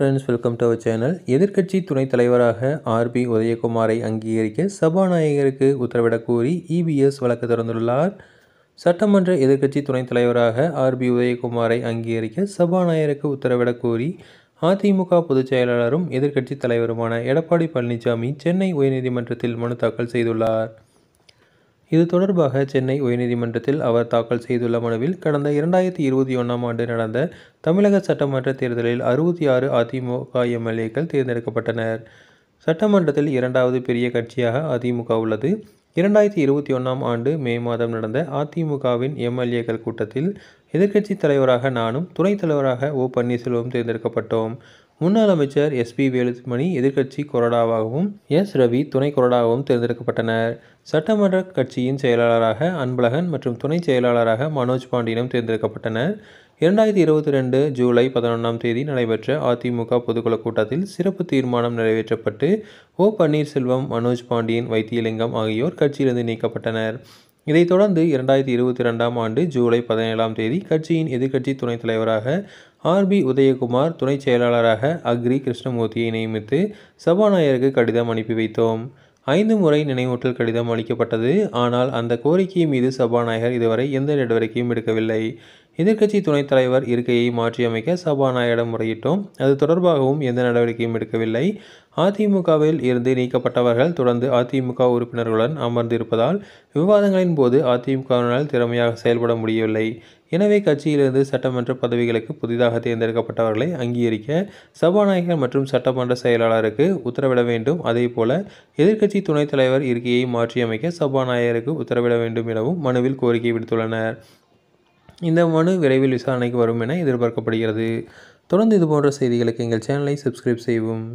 friends welcome to our channel எதிர்க்கட்சி துணைத் தலைவராக ஆர்பி உதயகுமாரை அங்கீகரிக்க சபாநாயகருக்கு உத்தரவிடக் கோரி இபிஎஸ் e வழக்கு திறந்துள்ளார் சட்டமன்ற எதிர்க்கட்சி துணைத் தலைவராக ஆர்பி உதயகுமாரை அங்கீகரிக்க சபாநாயகருக்கு உத்தரவிடக் கோரி அதிமுக பொதுச் செயலாளரும் எதிர்க்கட்சித் தலைவருமான எடப்பாடி பழனிசாமி சென்னை உயர்நீதிமன்றத்தில் மனு தாக்கல் செய்துள்ளார் இது தொடர்பாக சென்னை உயர்நீதிமன்றத்தில் அவர் தாக்கல் செய்துள்ள மனுவில் கடந்த இரண்டாயிரத்தி இருபத்தி ஒன்றாம் ஆண்டு நடந்த தமிழக சட்டமன்ற தேர்தலில் அறுபத்தி ஆறு அதிமுக எம்எல்ஏக்கள் தேர்ந்தெடுக்கப்பட்டனர் சட்டமன்றத்தில் இரண்டாவது பெரிய கட்சியாக அதிமுக உள்ளது இரண்டாயிரத்தி இருபத்தி ஒன்றாம் ஆண்டு மே மாதம் நடந்த அதிமுகவின் எம்எல்ஏக்கள் கூட்டத்தில் எதிர்க்கட்சி தலைவராக நானும் துணைத் தலைவராக ஓ பன்னீர்செல்வம் தேர்ந்தெடுக்கப்பட்டோம் முன்னாள் அமைச்சர் எஸ் பி வேலுமணி எதிர்க்கட்சி கொறடாவாகவும் எஸ் ரவி துணை கொறடாவாகவும் தேர்ந்தெடுக்கப்பட்டனர் சட்டமன்ற கட்சியின் செயலாளராக அன்பழகன் மற்றும் துணை செயலாளராக மனோஜ் பாண்டியனும் தேர்ந்தெடுக்கப்பட்டனர் இரண்டாயிரத்தி இருபத்தி ரெண்டு ஜூலை பதினொன்றாம் தேதி நடைபெற்ற அதிமுக பொதுக்குழு கூட்டத்தில் சிறப்பு தீர்மானம் நிறைவேற்றப்பட்டு ஓ பன்னீர்செல்வம் மனோஜ் பாண்டியன் வைத்தியலிங்கம் ஆகியோர் கட்சியிலிருந்து நீக்கப்பட்டனர் இதைத் தொடர்ந்து இரண்டாயிரத்தி இருபத்தி ரெண்டாம் ஆண்டு ஜூலை பதினேழாம் தேதி கட்சியின் எதிர்க்கட்சி துணைத் தலைவராக ஆர் பி உதயகுமார் துணை செயலாளராக அக்ரி கிருஷ்ணமூர்த்தியை நியமித்து சபாநாயகருக்கு கடிதம் அனுப்பி வைத்தோம் ஐந்து முறை நினைவூட்டல் கடிதம் அளிக்கப்பட்டது ஆனால் அந்த கோரிக்கை மீது சபாநாயகர் இதுவரை எந்த நடவடிக்கையும் எடுக்கவில்லை எதிர்க்கட்சி துணைத் தலைவர் இருக்கையை மாற்றியமைக்க சபாநாயகரிடம் முறையிட்டோம் அது தொடர்பாகவும் எந்த நடவடிக்கையும் எடுக்கவில்லை அதிமுகவில் இருந்து நீக்கப்பட்டவர்கள் தொடர்ந்து அதிமுக உறுப்பினர்களுடன் அமர்ந்திருப்பதால் விவாதங்களின் போது அதிமுகவினால் திறமையாக செயல்பட முடியவில்லை எனவே கட்சியிலிருந்து சட்டமன்ற பதவிகளுக்கு புதிதாக தேர்ந்தெடுக்கப்பட்டவர்களை அங்கீகரிக்க சபாநாயகர் மற்றும் சட்டமன்ற செயலாளருக்கு உத்தரவிட வேண்டும் அதே போல எதிர்க்கட்சி துணைத் தலைவர் இருக்கையை மாற்றியமைக்க சபாநாயகருக்கு உத்தரவிட வேண்டும் எனவும் மனுவில் கோரிக்கை விடுத்துள்ளனர் இந்த மனு விரைவில் விசாரணைக்கு வரும் என எதிர்பார்க்கப்படுகிறது தொடர்ந்து இதுபோன்ற செய்திகளுக்கு எங்கள் சேனலை சப்ஸ்கிரைப் செய்யவும்